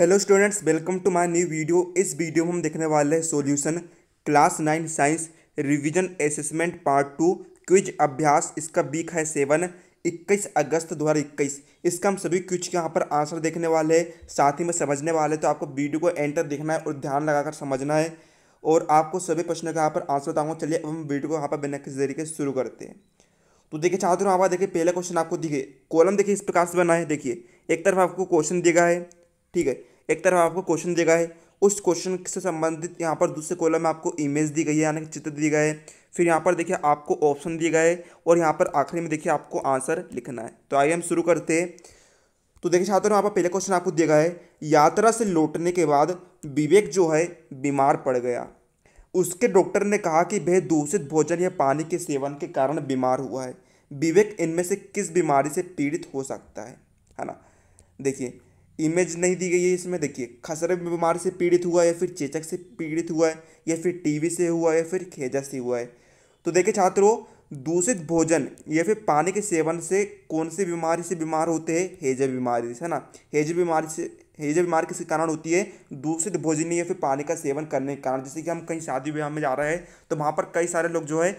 hello students welcome to my new video इस video में हम देखने वाले हैं solution class nine science revision assessment part two quiz अभ्यास इसका वीक है सेवन इक्कीस अगस्त दो हज़ार इक्कीस इसका हम सभी क्विज के यहाँ पर आंसर देखने वाले हैं साथ ही में समझने वाले तो आपको वीडियो को एंटर देखना है और ध्यान लगाकर समझना है और आपको सभी प्रश्नों का यहाँ पर आंसर बताऊँगा चलिए अब हम वीडियो को यहाँ पर बिना किस तरीके से शुरू करते हैं तो देखिए चाहते हो आप देखिए पहला क्वेश्चन आपको दिखे कॉलम देखिए इस प्रकार से बना है देखिए एक तरफ आपको क्वेश्चन दिया है ठीक है एक तरफ आपको क्वेश्चन दिया गया है उस क्वेश्चन से संबंधित यहाँ पर दूसरे कॉलम में आपको इमेज दी गई है यानी चित्र दिए गए है फिर यहाँ पर देखिए आपको ऑप्शन दिए गए और यहाँ पर आखिरी में देखिए आपको आंसर लिखना है तो आइए हम शुरू करते हैं तो देखिए छात्रों यहाँ पर पहले क्वेश्चन आपको दिया गया है यात्रा से लौटने के बाद विवेक जो है बीमार पड़ गया उसके डॉक्टर ने कहा कि वह दूषित भोजन या पानी के सेवन के कारण बीमार हुआ है विवेक इनमें से किस बीमारी से पीड़ित हो सकता है है ना देखिए इमेज नहीं दी गई है इसमें देखिए खसरे बीमारी से पीड़ित हुआ है या फिर चेचक से पीड़ित हुआ है या फिर टीवी से हुआ है या फिर खेजा से हुआ है तो देखिए छात्रों दूषित भोजन या फिर पानी के सेवन से कौन सी बीमारी से बीमार होते हैं हेजा बीमारी है ना हेजा बीमारी से हेजा बीमारी किस कारण होती है दूषित भोजन या फिर पानी का सेवन करने के कारण जैसे कि हम कहीं शादी ब्याह में जा रहे हैं तो वहाँ पर कई सारे लोग जो है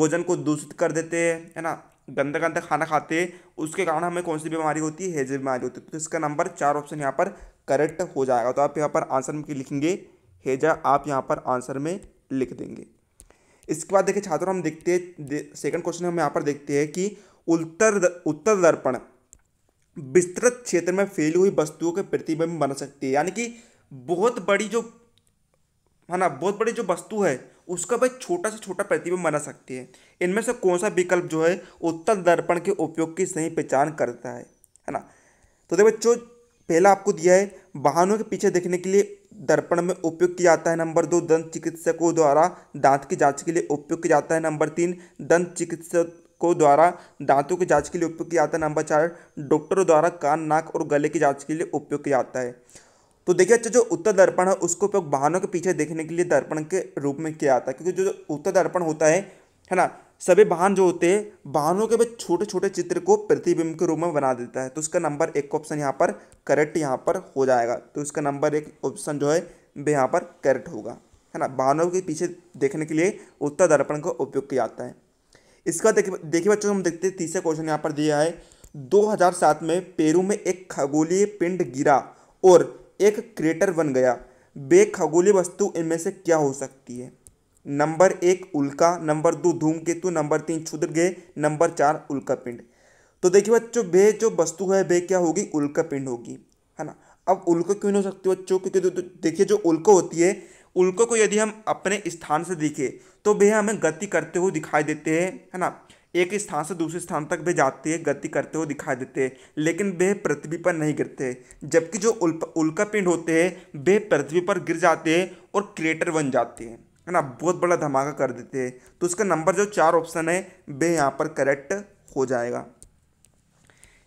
भोजन को दूषित कर देते हैं है ना गंदा गंदा खाना खाते हैं उसके कारण हमें कौन सी बीमारी होती है हेजे बीमारी होती है तो इसका नंबर चार ऑप्शन यहाँ पर करेक्ट हो जाएगा तो आप यहाँ पर आंसर में लिखेंगे हैजा आप यहाँ पर आंसर में लिख देंगे इसके बाद देखिए छात्रों हम देखते हैं दे, सेकंड क्वेश्चन हम यहाँ पर देखते हैं कि उत्तर उत्तर दर्पण विस्तृत क्षेत्र में फैली हुई वस्तुओं के प्रतिबिंब बन सकती है यानी कि बहुत बड़ी जो है ना बहुत बड़ी जो वस्तु है उसका भाई छोटा से छोटा प्रतिबिंब बना सकती है इनमें से कौन सा विकल्प जो है उत्तल दर्पण के उपयोग की सही पहचान करता है है ना तो देखो जो पहला आपको दिया है वाहनों के पीछे देखने के लिए दर्पण में उपयोग किया जाता है नंबर दो दंत चिकित्सकों द्वारा दांत की जांच के लिए उपयोग किया जाता है नंबर तीन दंत चिकित्सकों द्वारा दांतों की जांच के लिए उपयोग किया जाता है नंबर चार डॉक्टरों द्वारा कान नाक और गले की जांच के लिए उपयोग किया जाता है तो देखिए अच्छा जो उत्तर दर्पण है उसको उपयोग वाहनों के पीछे देखने के लिए दर्पण के रूप में किया जाता है क्योंकि जो उत्तर दर्पण होता है है ना सभी वाहन जो होते हैं वाहनों के भी छोटे छोटे चित्र को प्रतिबिंब के रूप में बना देता है तो उसका नंबर एक ऑप्शन यहाँ पर करेक्ट यहाँ पर हो जाएगा तो उसका नंबर एक ऑप्शन जो है वे यहाँ पर करेक्ट होगा है ना वाहनों के पीछे देखने के लिए उत्तर दर्पण का उपयोग किया जाता है इसका देखिए बच्चों हम देखते हैं तीसरा क्वेश्चन यहाँ पर दिया है 2007 में पेरू में एक खगोलीय पिंड गिरा और एक क्रेटर बन गया बे वस्तु इनमें से क्या हो सकती है नंबर एक उल्का नंबर दो धूमकेतु नंबर तीन क्षुद्र गए नंबर चार उल्का पिंड तो देखिए बच्चों बे जो वस्तु है बे क्या होगी उल्का पिंड होगी है ना अब उल्का क्यों नहीं हो सकती बच्चों क्योंकि देखिए जो उल्का होती है उल्का को यदि हम अपने स्थान से देखें तो वे हमें गति करते हुए दिखाई देते हैं है ना एक स्थान से दूसरे स्थान तक वे जाते हैं गति करते हुए दिखाई देते हैं लेकिन वे पृथ्वी पर नहीं गिरते जबकि जो उल्का पिंड होते हैं वे पृथ्वी पर गिर जाते हैं और क्रिएटर बन जाते हैं है ना बहुत बड़ा धमाका कर देते हैं तो इसका नंबर जो चार ऑप्शन है वे यहाँ पर करेक्ट हो जाएगा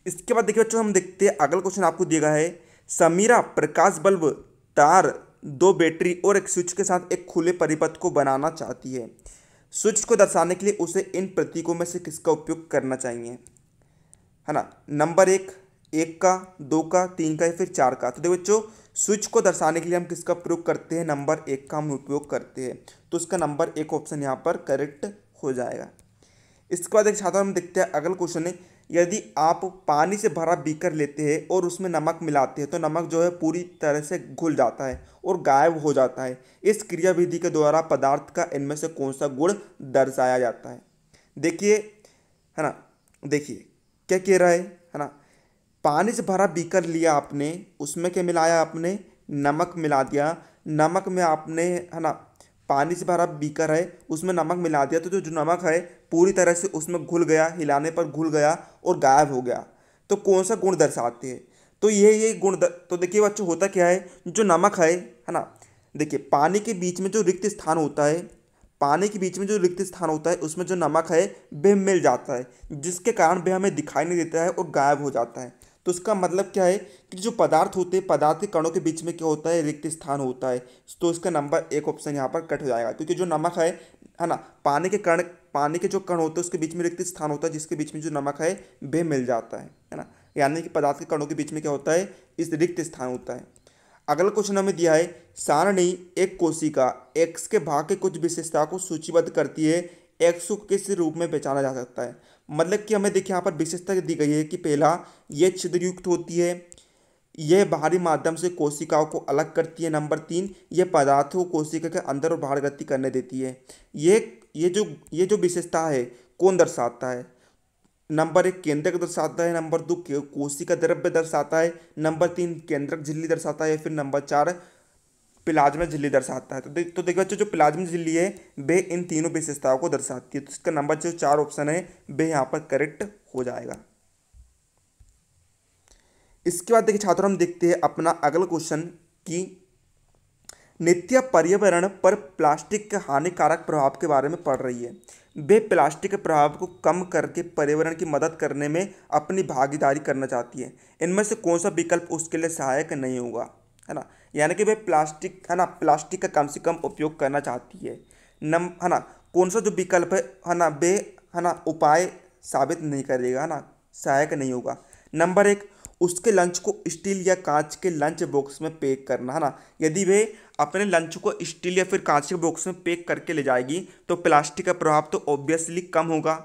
इसके बाद देखिए बच्चों हम देखते हैं अगला क्वेश्चन आपको दिया गया है समीरा प्रकाश बल्ब तार दो बैटरी और एक स्विच के साथ एक खुले परिपथ को बनाना चाहती है स्विच को दर्शाने के लिए उसे इन प्रतीकों में से किसका उपयोग करना चाहिए है ना नंबर एक एक का दो का तीन का या फिर चार का तो देखो बच्चों स्विच को दर्शाने के लिए हम किसका प्रयोग करते हैं नंबर एक का हम उपयोग करते हैं तो उसका नंबर एक ऑप्शन यहाँ पर करेक्ट हो जाएगा इसके बाद एक छात्र हम देखते हैं अगला क्वेश्चन है यदि आप पानी से भरा बीकर लेते हैं और उसमें नमक मिलाते हैं तो नमक जो है पूरी तरह से घुल जाता है और गायब हो जाता है इस क्रिया विधि के द्वारा पदार्थ का इनमें से कौन सा गुण दर्शाया जाता है देखिए है ना देखिए क्या कह रहा है है ना पानी से भरा बीकर लिया आपने उसमें क्या मिलाया आपने नमक मिला दिया नमक में आपने है ना पानी से भरा बीकर है उसमें नमक मिला दिया तो जो नमक है पूरी तरह से उसमें घुल गया हिलाने पर घुल गया और गायब हो गया तो कौन सा गुण दर्शाते हैं तो ये ये गुण दर... तो देखिए बच्चों होता क्या है जो नमक है है ना देखिए पानी के बीच में जो रिक्त स्थान होता है पानी के बीच में जो रिक्त स्थान होता है उसमें जो नमक है वह मिल जाता है जिसके कारण वह हमें दिखाई नहीं देता है और गायब हो जाता है तो उसका मतलब क्या है कि जो पदार्थ होते हैं पदार्थ के कणों के बीच में क्या होता है रिक्त स्थान होता है तो इसका नंबर एक ऑप्शन यहाँ पर कट हो जाएगा क्योंकि जो नमक है है ना पानी के कण पानी के जो कण होते हैं उसके बीच में रिक्त स्थान होता है जिसके बीच में जो नमक है वह मिल जाता है है ना यानी कि पदार्थ के कणों के बीच में क्या होता है इस रिक्त स्थान होता है अगला क्वेश्चन हमें दिया है सारणी एक कोशिका एक्स के भाग के कुछ विशेषता को सूचीबद्ध करती है एक्स को किस रूप में पहचाना जा सकता है मतलब कि हमें देखिए यहाँ पर विशेषता दी गई है कि पहला यह छिद्रयुक्त होती है यह बाहरी माध्यम से कोशिकाओं को अलग करती है नंबर तीन यह पदार्थों को कोशिका के अंदर और बाहर गति करने देती है ये ये जो ये जो विशेषता है कौन दर्शाता है नंबर एक केंद्रक दर्शाता है नंबर दो कोशिका द्रव्य दर्शाता है नंबर तीन केंद्रक झिल्ली दर्शाता है फिर नंबर चार प्लाज्मा झिल्ली दर्शाता है तो देख तो देखिए बच्चों जो प्लाज्मा झिल्ली है वे इन तीनों विशेषताओं को दर्शाती है तो इसका नंबर जो चार ऑप्शन है वे यहाँ पर करेक्ट हो जाएगा इसके बाद देखिए छात्रों हम देखते हैं अपना अगला क्वेश्चन कि नित्य पर्यावरण पर प्लास्टिक के हानिकारक प्रभाव के बारे में पढ़ रही है वे प्लास्टिक के प्रभाव को कम करके पर्यावरण की मदद करने में अपनी भागीदारी करना चाहती है इनमें से कौन सा विकल्प उसके लिए सहायक नहीं होगा है ना यानी कि वे प्लास्टिक है ना प्लास्टिक का कम से कम उपयोग करना चाहती है नम है ना कौन सा जो विकल्प है है ना वे है ना उपाय साबित नहीं करेगा है ना सहायक नहीं होगा नंबर एक उसके लंच को स्टील या कांच के लंच बॉक्स में पैक करना है ना यदि वे अपने लंच को स्टील या फिर कांच के बॉक्स में पैक करके ले जाएगी तो प्लास्टिक का प्रभाव तो ऑब्वियसली कम होगा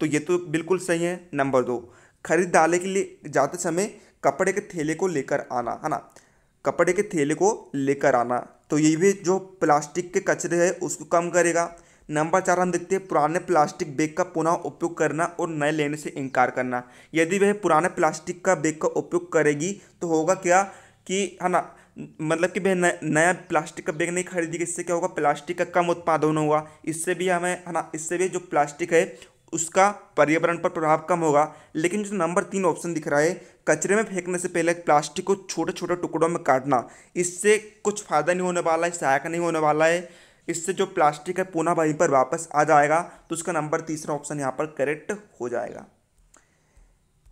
तो ये तो बिल्कुल सही है नंबर दो खरीद के लिए जाते समय कपड़े के थैले को लेकर आना है ना कपड़े के थैले को लेकर आना तो ये भी जो प्लास्टिक के कचरे है उसको कम करेगा नंबर चार हम देखते हैं पुराने प्लास्टिक बैग का पुनः उपयोग करना और नए लेने से इनकार करना यदि वह पुराने प्लास्टिक का बैग का उपयोग करेगी तो होगा क्या कि है ना मतलब कि वह नया प्लास्टिक का बैग नहीं खरीदेगी इससे क्या होगा प्लास्टिक का कम उत्पादन होगा इससे भी हमें है ना इससे भी जो प्लास्टिक है उसका पर्यावरण पर प्रभाव कम होगा लेकिन जो नंबर तीन ऑप्शन दिख रहा है कचरे में फेंकने से पहले प्लास्टिक को छोटे छोटे टुकड़ों में काटना इससे कुछ फ़ायदा नहीं होने वाला है सहायक नहीं होने वाला है इससे जो प्लास्टिक है पुनः वहीं पर वापस आ जाएगा तो उसका नंबर तीसरा ऑप्शन यहाँ पर करेक्ट हो जाएगा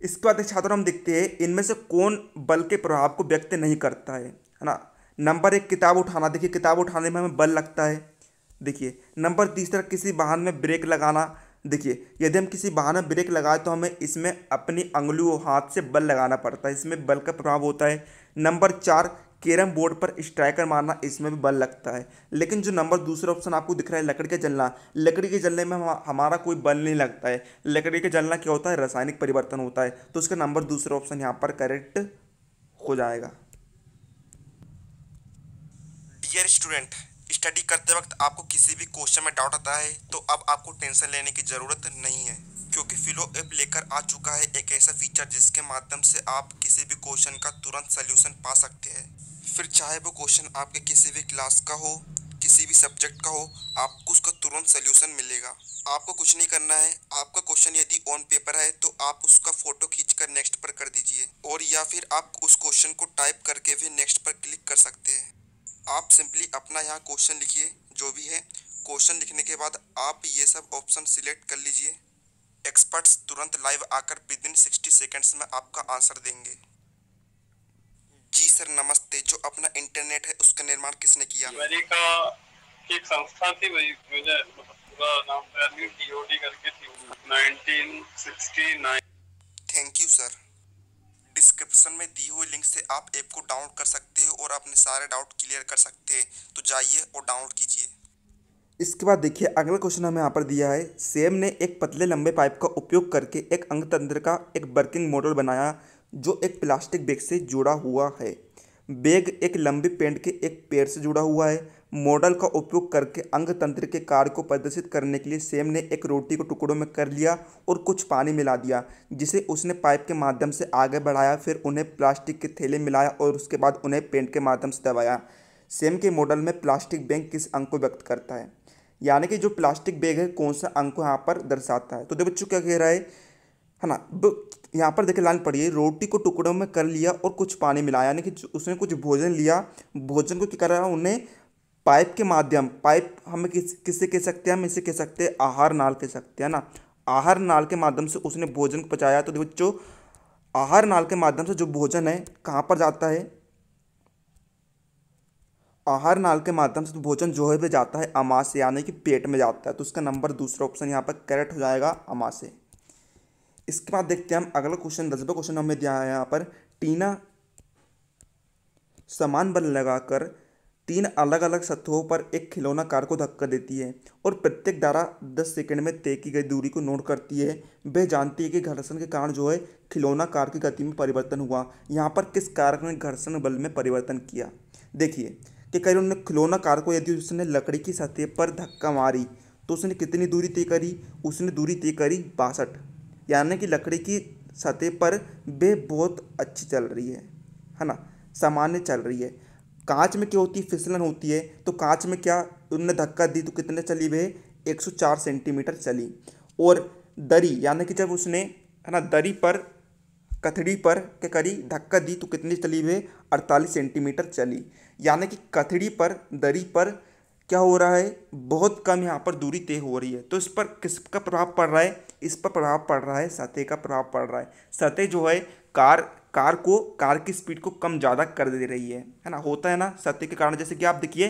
इसके बाद छात्र हम देखते हैं इनमें से कौन बल के प्रभाव को व्यक्त नहीं करता है है ना नंबर एक किताब उठाना देखिए किताब उठाने में हमें बल लगता है देखिए नंबर तीसरा किसी वाहन में ब्रेक लगाना देखिए यदि हम किसी बहाना ब्रेक लगाए तो हमें इसमें अपनी उंगली और हाथ से बल लगाना पड़ता है इसमें बल का प्रभाव होता है नंबर चार कैरम बोर्ड पर स्ट्राइकर मारना इसमें भी बल लगता है लेकिन जो नंबर दूसरा ऑप्शन आपको दिख रहा है लकड़ी का जलना लकड़ी के जलने में हमारा कोई बल नहीं लगता है लकड़ी का जलना क्या होता है रासायनिक परिवर्तन होता है तो उसका नंबर दूसरा ऑप्शन यहाँ पर करेक्ट हो जाएगा डियर स्टूडेंट स्टडी करते वक्त आपको किसी भी क्वेश्चन में डाउट आता है तो अब आपको टेंशन लेने की ज़रूरत नहीं है क्योंकि फिलो ऐप लेकर आ चुका है एक ऐसा फीचर जिसके माध्यम से आप किसी भी क्वेश्चन का तुरंत सल्यूशन पा सकते हैं फिर चाहे वो क्वेश्चन आपके किसी भी क्लास का हो किसी भी सब्जेक्ट का हो आपको उसका तुरंत सोल्यूशन मिलेगा आपको कुछ नहीं करना है आपका क्वेश्चन यदि ऑन पेपर है तो आप उसका फोटो खींचकर नेक्स्ट पर कर दीजिए और या फिर आप उस क्वेश्चन को टाइप करके भी नेक्स्ट पर क्लिक कर सकते हैं आप सिंपली अपना यहाँ क्वेश्चन लिखिए जो भी है क्वेश्चन लिखने के बाद आप ये सब ऑप्शन सिलेक्ट कर लीजिए एक्सपर्ट्स तुरंत लाइव आकर विद इन सिक्सटी सेकेंड्स में आपका आंसर देंगे जी सर नमस्ते जो अपना इंटरनेट है उसका निर्माण किसने किया अमेरिका की संस्था थी वही नाम डीओडी करके थी 1969 थैंक यू सर डिस्क्रिप्शन में दी हुई लिंक से आप ऐप को डाउनलोड कर सकते हो और अपने सारे डाउट क्लियर कर सकते हैं तो जाइए और डाउनलोड कीजिए इसके बाद देखिए अगला क्वेश्चन हमें यहाँ पर दिया है सेम ने एक पतले लंबे पाइप का उपयोग करके एक अंग तंत्र का एक वर्किंग मॉडल बनाया जो एक प्लास्टिक बैग से जुड़ा हुआ है बैग एक लंबे पेंट के एक पेड़ से जुड़ा हुआ है मॉडल का उपयोग करके अंग तंत्र के कार्य को प्रदर्शित करने के लिए सेम ने एक रोटी को टुकड़ों में कर लिया और कुछ पानी मिला दिया जिसे उसने पाइप के माध्यम से आगे बढ़ाया फिर उन्हें प्लास्टिक के थैले मिलाया और उसके बाद उन्हें पेंट के माध्यम से दबाया सेम के मॉडल में प्लास्टिक बैग किस अंग को व्यक्त करता है यानी कि जो प्लास्टिक बैग है कौन सा अंग को यहाँ पर दर्शाता है तो देखो बच्चों क्या कह रहा है है ना यहाँ पर देखिए लाइन पढ़िए रोटी को टुकड़ों में कर लिया और कुछ पानी मिलाया यानी कि उसने कुछ भोजन लिया भोजन को क्या कर रहा है उन्हें पाइप के माध्यम पाइप हम किस किससे कह सकते हैं हम इसे कह सकते हैं आहार नाल कह सकते हैं ना आहार नाल के माध्यम से उसने भोजन को पचाया तो देखो आहार नाल के माध्यम से जो भोजन है कहाँ पर जाता है आहार नाल के माध्यम से तो भोजन है पे जाता है अमाशय यानी कि पेट में जाता है तो उसका नंबर दूसरा ऑप्शन यहाँ पर करेक्ट हो जाएगा अमाशय इसके बाद देखते हैं हम अगला क्वेश्चन दसवें क्वेश्चन हमें दिया है यहाँ पर टीना समान बल लगाकर तीन अलग अलग सतहों पर एक खिलौना कार को धक्का देती है और प्रत्येक धारा दस सेकंड में तय की गई दूरी को नोट करती है वह जानती है कि घर्षण के कारण जो है खिलौना कार की गति में परिवर्तन हुआ यहाँ पर किस कारक ने घर्षण बल में परिवर्तन किया देखिए कि कहीं उन्होंने खिलौना कार को यदि उसने लकड़ी की सतह पर धक्का मारी तो उसने कितनी दूरी तय करी उसने दूरी तय करी बासठ यानी कि लकड़ी की सतह पर वे बहुत अच्छी चल रही है है ना सामान्य चल रही है कांच में क्या होती है फिसलन होती है तो कांच में क्या उनने धक्का दी तो कितने चली वे 104 सेंटीमीटर चली और दरी यानी कि जब उसने है ना दरी पर कथड़ी पर के करी धक्का दी तो कितनी चली वे 48 सेंटीमीटर चली यानी कि कथड़ी पर दरी पर क्या हो रहा है बहुत कम यहाँ पर दूरी तय हो रही है तो इस पर किसका प्रभाव पड़ रहा है इस पर प्रभाव पड़ रहा है सतह का प्रभाव पड़ रहा है सतह जो है कार कार को कार की स्पीड को कम ज़्यादा कर दे रही है है ना होता है ना सत्य के कारण जैसे कि आप देखिए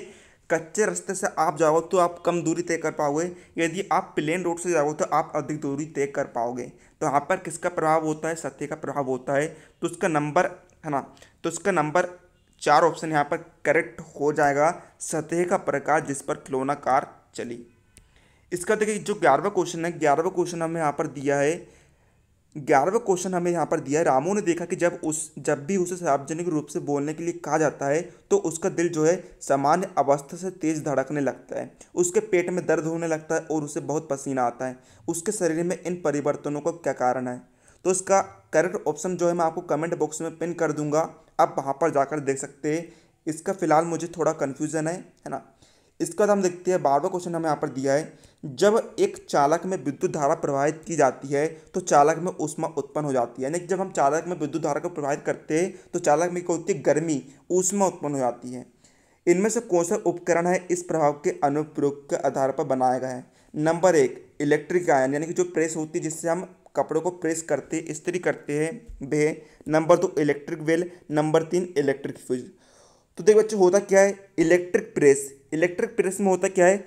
कच्चे रास्ते से आप जाओ तो आप कम दूरी तय कर पाओगे यदि आप प्लेन रोड से जाओ तो आप अधिक दूरी तय कर पाओगे तो यहाँ पर किसका प्रभाव होता है सत्य का प्रभाव होता है तो उसका नंबर है ना तो उसका नंबर चार ऑप्शन यहाँ पर करेक्ट हो जाएगा सतह का प्रकार जिस पर खिलौना कार चली इसका देखिए जो ग्यारहवा क्वेश्चन है ग्यारहवा क्वेश्चन हमें यहाँ पर दिया है ग्यारहवा क्वेश्चन हमें यहाँ पर दिया है रामू ने देखा कि जब उस जब भी उसे सार्वजनिक रूप से बोलने के लिए कहा जाता है तो उसका दिल जो है सामान्य अवस्था से तेज धड़कने लगता है उसके पेट में दर्द होने लगता है और उसे बहुत पसीना आता है उसके शरीर में इन परिवर्तनों का क्या कारण है तो इसका करेक्ट ऑप्शन जो है मैं आपको कमेंट बॉक्स में पिन कर दूंगा आप वहाँ पर जाकर देख सकते हैं इसका फ़िलहाल मुझे थोड़ा कन्फ्यूज़न है है ना इसके बाद हम देखते हैं बारहवा क्वेश्चन हमें यहाँ पर दिया है जब एक चालक में विद्युत धारा प्रवाहित की जाती है तो चालक में उष्मा उत्पन्न हो जाती है यानी कि जब हम चालक में विद्युत धारा को प्रवाहित करते हैं तो चालक में क्या होती है गर्मी ऊष्मा उत्पन्न हो जाती है इनमें से कौन सा उपकरण है इस प्रभाव के अनुप्रयोग के आधार पर बनाया गया है नंबर एक इलेक्ट्रिक आयन यानी कि जो प्रेस होती है जिससे हम कपड़ों को प्रेस करते स्त्री करते हैं वे नंबर दो इलेक्ट्रिक वेल नंबर तीन इलेक्ट्रिक फ्यूज तो देखो बच्चों होता क्या है इलेक्ट्रिक प्रेस इलेक्ट्रिक प्रेस में होता क्या है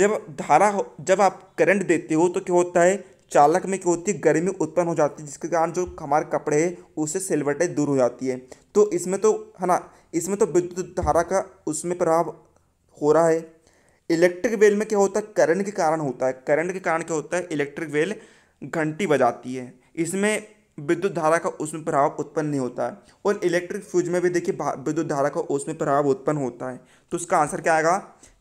जब धारा जब आप करंट देते हो तो क्या होता है चालक में क्या होती है गर्मी उत्पन्न हो जाती है जिसके कारण जो हमारे कपड़े है उससे सिलवटें दूर हो जाती है तो इसमें तो है ना इसमें तो विद्युत धारा का उसमें प्रभाव हो रहा है इलेक्ट्रिक वेल में क्या होता है करंट के कारण होता है करंट के कारण क्या होता है इलेक्ट्रिक वेल घंटी बजाती है इसमें विद्युत धारा का उसमें प्रभाव उत्पन्न नहीं होता है और इलेक्ट्रिक फ्यूज में भी देखिए विद्युत धारा का उसमें प्रभाव उत्पन्न होता है तो उसका आंसर क्या आएगा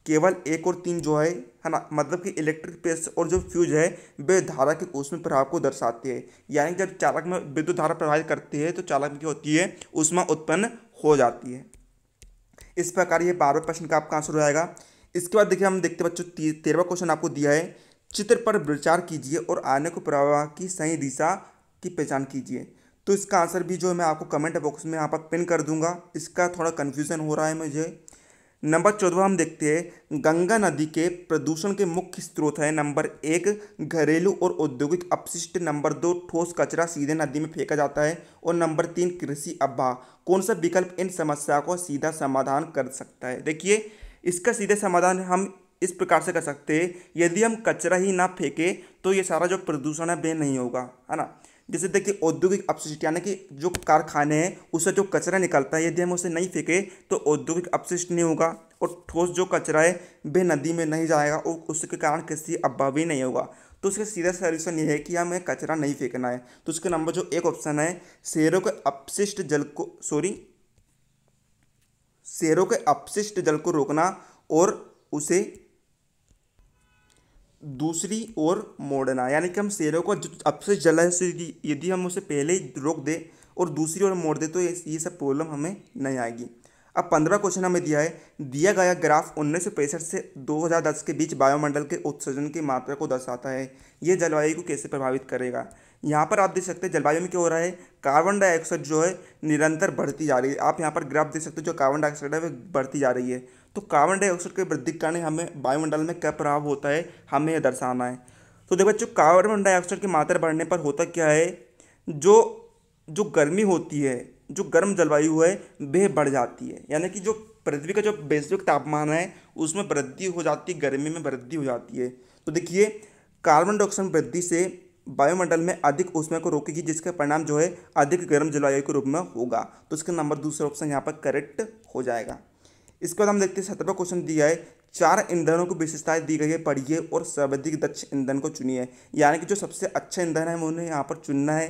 केवल एक और तीन जो है है ना मतलब कि इलेक्ट्रिक पेस्ट और जो फ्यूज है वे धारा के उसमें प्रभाव को दर्शाती है यानी जब चालक में विद्युत धारा प्रभावित करती है तो चालक में क्या होती है उष्मा उत्पन्न हो जाती है इस प्रकार ये बारहवें प्रश्न का आपका आंसर हो जाएगा इसके बाद देखिए हम देखते बच्चों तेरहवा क्वेश्चन आपको दिया है चित्र पर विचार कीजिए और आने को प्रवाह की सही दिशा की पहचान कीजिए तो इसका आंसर भी जो मैं आपको कमेंट बॉक्स में यहाँ पर पिन कर दूंगा इसका थोड़ा कन्फ्यूज़न हो रहा है मुझे नंबर चौदह हम देखते हैं गंगा नदी के प्रदूषण के मुख्य स्रोत है नंबर एक घरेलू और औद्योगिक अपशिष्ट नंबर दो ठोस कचरा सीधे नदी में फेंका जाता है और नंबर तीन कृषि अभाव कौन सा विकल्प इन समस्या को सीधा समाधान कर सकता है देखिए इसका सीधे समाधान हम इस प्रकार से कर सकते हैं यदि हम कचरा ही ना फेंके तो ये सारा जो प्रदूषण है वे नहीं होगा है ना जैसे देखिए औद्योगिक अपशिष्ट यानी कि जो कारखाने हैं उससे जो कचरा निकलता है यदि हम उसे नहीं फेंके तो औद्योगिक अपशिष्ट नहीं होगा और ठोस जो कचरा है वह नदी में नहीं जाएगा और उसके कारण किसी अभाव भी नहीं होगा तो उसका सीधा सोल्यूशन ये है कि हमें कचरा नहीं फेंकना है तो उसका नंबर जो एक ऑप्शन है शेरों के अपशिष्ट जल को सॉरी शेरों के अपशिष्ट जल को रोकना और उसे दूसरी ओर मोड़ना यानी कि हम शेरों को अब से जला से यदि हम उसे पहले ही रोक दें और दूसरी ओर मोड़ दें तो ये सब प्रॉब्लम हमें नहीं आएगी अब पंद्रह क्वेश्चन हमें दिया है दिया गया ग्राफ उन्नीस सौ पैंसठ से 2010 के बीच वायुमंडल के उत्सर्जन की मात्रा को दर्शाता है ये जलवायु को कैसे प्रभावित करेगा यहाँ पर आप देख सकते हैं जलवायु में क्या हो रहा है कार्बन डाइऑक्साइड जो है निरंतर बढ़ती जा रही है आप यहाँ पर ग्राफ देख सकते हो जो कार्बन डाइऑक्साइड है वह बढ़ती जा रही है तो कार्बन डाइऑक्साइड के वृद्धि के कारण हमें वायुमंडल में क्या प्रभाव होता है हमें यह दर्शाना है तो देखो बच्चों कार्बन डाइऑक्साइड की मात्रा बढ़ने पर होता क्या है जो जो गर्मी होती है जो गर्म जलवायु है वह बढ़ जाती है यानी कि जो पृथ्वी का जो वैश्विक तापमान है उसमें वृद्धि हो जाती है गर्मी में वृद्धि हो जाती है तो देखिए कार्बन डाइऑक्साइड वृद्धि से वायुमंडल में अधिक उष्मा को रोकेगी जिसका परिणाम जो है अधिक गर्म जलवायु के रूप में होगा तो इसका नंबर दूसरा ऑप्शन यहाँ पर करेक्ट हो जाएगा इसके बाद हम देखते हैं सत्रहवा क्वेश्चन दिया है चार ईंधनों को विशेषताएं दी गई है पढ़िए और सर्वाधिक दक्ष ईंधन को चुनिए यानी कि जो सबसे अच्छा ईंधन है उन्हें यहाँ पर चुनना है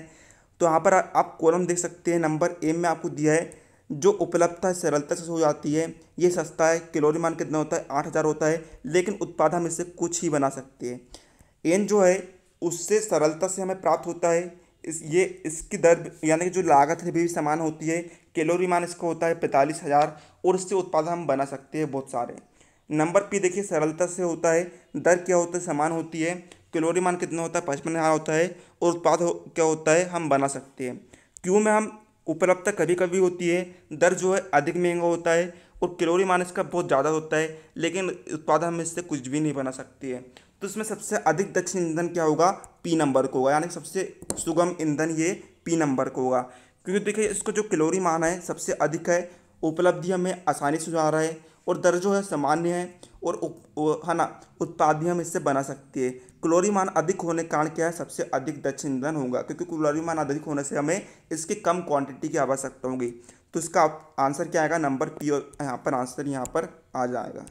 तो यहाँ पर आप कॉलम देख सकते हैं नंबर ए में आपको दिया है जो उपलब्धता सरलता से हो जाती है ये सस्ता है किलोरी मान कितना होता है आठ हज़ार होता है लेकिन उत्पाद हम इससे कुछ ही बना सकते हैं एन जो है उससे सरलता से हमें प्राप्त होता है इस ये इसकी दर यानी कि जो लागत है भी समान होती है कैलोरी मान इसका होता है पैंतालीस हज़ार और इससे उत्पाद हम बना सकते हैं बहुत सारे नंबर पी देखिए सरलता से होता है दर क्या होता है समान होती है कैलोरी मान कितना होता है पचपन यहाँ होता है और उत्पाद हो, क्या होता है हम बना सकते हैं क्यों में हम उपलब्धता कभी कभी होती है दर जो है अधिक महंगा होता है और कैलोरी मान इसका बहुत ज़्यादा होता है लेकिन उत्पाद हम इससे कुछ भी नहीं बना सकते हैं तो इसमें सबसे अधिक दक्ष ईंधन क्या होगा पी नंबर को होगा यानी सबसे सुगम ईंधन ये पी नंबर को होगा क्योंकि देखिए इसको जो कैलोरी मान है सबसे अधिक है उपलब्धियाँ में आसानी से रहा है और दर जो है सामान्य है और है ना उत्पाद भी हम इससे बना सकते हैं क्लोरीमान अधिक होने के कारण क्या है सबसे अधिक दक्ष ईंधन होगा क्योंकि क्लोरीमान अधिक होने से हमें इसकी कम क्वांटिटी की आवश्यकता होगी तो इसका आंसर क्या आएगा नंबर पी यहाँ पर आंसर यहाँ पर आ जाएगा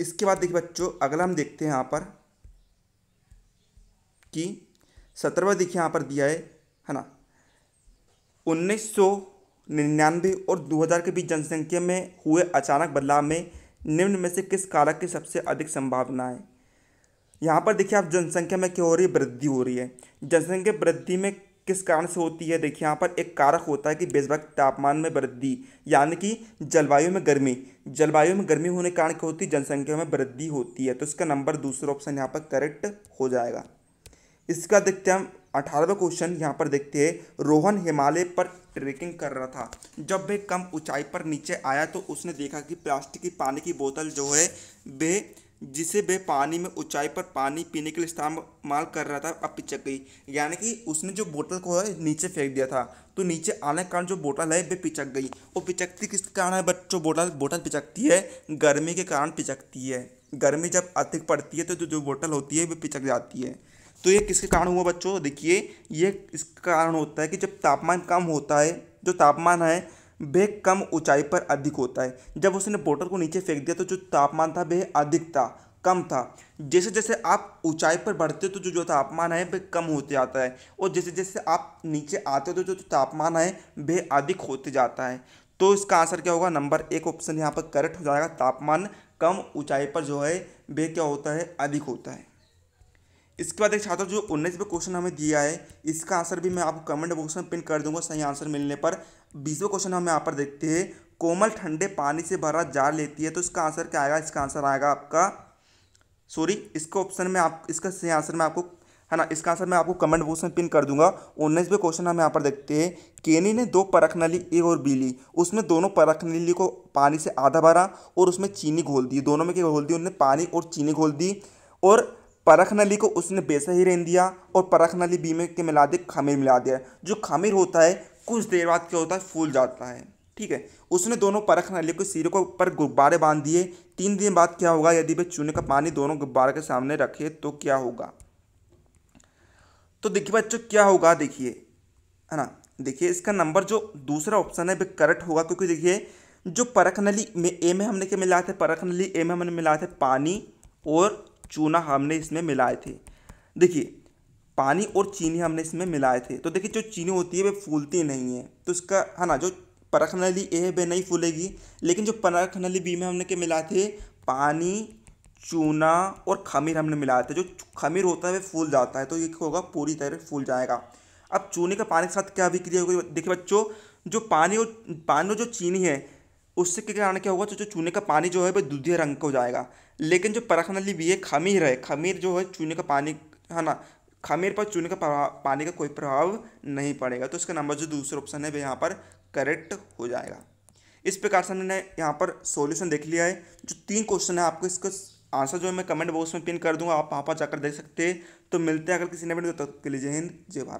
इसके बाद देखिए बच्चों अगला हम देखते हैं यहाँ पर कि सत्रहवा देखिए यहाँ पर दिया है है ना उन्नीस सौ निन्यानवे और 2000 के बीच जनसंख्या में हुए अचानक बदलाव में निम्न में से किस कारक की सबसे अधिक संभावना है यहाँ पर देखिए आप जनसंख्या में क्या हो रही है वृद्धि हो रही है जनसंख्या वृद्धि में किस कारण से होती है देखिए यहाँ पर एक कारक होता है कि बेसबक तापमान में वृद्धि यानी कि जलवायु में गर्मी जलवायु में गर्मी होने के कारण क्या होती है जनसंख्या में वृद्धि होती है तो इसका नंबर दूसरा ऑप्शन यहाँ पर करेक्ट हो जाएगा इसका देखते हैं हम अठारहवा क्वेश्चन यहाँ पर देखते हैं रोहन हिमालय पर ट्रेकिंग कर रहा था जब वह कम ऊंचाई पर नीचे आया तो उसने देखा कि प्लास्टिक की पानी की बोतल जो है वे जिसे वे पानी में ऊंचाई पर पानी पीने के लिए इस्तेमाल कर रहा था अब पिचक गई यानी कि उसने जो बोतल को है नीचे फेंक दिया था तो नीचे आने के कारण जो बोतल है वे पिचक गई वो पिचकती किस कारण है बच्चों बोतल बोतल पिचकती है गर्मी के कारण पिचकती है गर्मी जब अधिक पड़ती है तो जो जो बोतल होती है वे पिचक जाती है तो ये किसके कारण हुआ बच्चों देखिए ये इसका कारण होता है कि जब तापमान कम होता है जो तापमान है वह कम ऊंचाई पर अधिक होता है जब उसने बोटल को नीचे फेंक दिया तो जो तापमान था वह अधिक था कम था जैसे जैसे आप ऊंचाई पर बढ़ते हो तो जो जो तापमान है वह कम होते जाता है और जैसे जैसे आप नीचे आते हो तो जो, जो तापमान है वह अधिक होते जाता है तो इसका आंसर क्या होगा नंबर एक ऑप्शन यहाँ पर करेक्ट हो जाएगा तापमान कम ऊंचाई पर जो है वह क्या होता है अधिक होता है इसके बाद एक छात्र जो उन्नीसवें क्वेश्चन हमें दिया है इसका आंसर भी मैं आपको कमेंट बॉक्स में पिन कर दूंगा सही आंसर मिलने पर बीसवें क्वेश्चन हम यहाँ पर देखते हैं कोमल ठंडे पानी से भरा जार लेती है तो इसका आंसर क्या आएगा इसका आंसर आएगा आपका सॉरी इसका ऑप्शन में आप इसका सही आंसर में आपको है ना इसका आंसर मैं आपको कमेंट बॉक्स में पिन कर दूंगा उन्नीसवें क्वेश्चन हम यहाँ पर देखते हैं केनी ने दो परख नली ए और बी ली उसमें दोनों परख नली को पानी से आधा भरा और उसमें चीनी घोल दी दोनों में क्या घोल दी उन्होंने पानी और चीनी घोल दी और परख नली को उसने बेसा ही रहने दिया और परख नली बीमे के मिला दे खामिर मिला दिया जो खामिर होता है कुछ देर बाद क्या होता है फूल जाता है ठीक है उसने दोनों परख नली को सिरे को पर गुब्बारे बांध दिए तीन दिन बाद क्या होगा यदि वे चूने का पानी दोनों गुब्बारे के सामने रखे तो क्या होगा तो देखिए बच्चों क्या होगा देखिए है ना देखिए इसका नंबर जो दूसरा ऑप्शन है वे करेक्ट होगा क्योंकि देखिए जो परख नली में ए में हमने क्या मिलाया था परख नली ए में हमने मिलाया था पानी और चूना हमने इसमें मिलाए थे देखिए पानी और चीनी हमने इसमें मिलाए थे तो देखिए जो चीनी होती है वे फूलती नहीं है तो इसका है ना जो परख नली ए है वे नहीं फूलेगी लेकिन जो परख नली बी में हमने के मिलाए थे पानी चूना और खमीर हमने मिलाया था जो खमीर होता है वह फूल जाता है तो ये होगा पूरी तरह फूल जाएगा अब चूने का पानी के साथ क्या अभिक्रिया होगी देखिए बच्चों जो पानी और पानी और जो चीनी है उससे के कारण क्या होगा तो जो चूने का पानी जो है वह दूधिया रंग का हो जाएगा लेकिन जो परख नली भी है खमीर है खमीर जो है चूने का पानी है ना खमीर पर चूने का पानी का कोई प्रभाव नहीं पड़ेगा तो इसका नंबर जो दूसरा ऑप्शन है वह यहाँ पर करेक्ट हो जाएगा इस प्रकार से हमने यहाँ पर सॉल्यूशन देख लिया है जो तीन क्वेश्चन है आपको इसका आंसर जो है मैं कमेंट बॉक्स में पिन कर दूंगा आप वहाँ पर जाकर देख सकते हैं तो मिलते हैं अगर किसी ने भी तो के लिए जय हिंद जय भारत